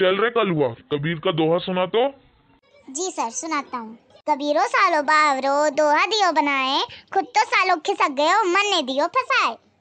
चल रहे कल हुआ कबीर का दोहा सुना तो जी सर सुनाता हूँ कबीरो सालो बावरो दोहा दियो बनाए खुद तो सालो खिसक गए मन ने दियो फसाए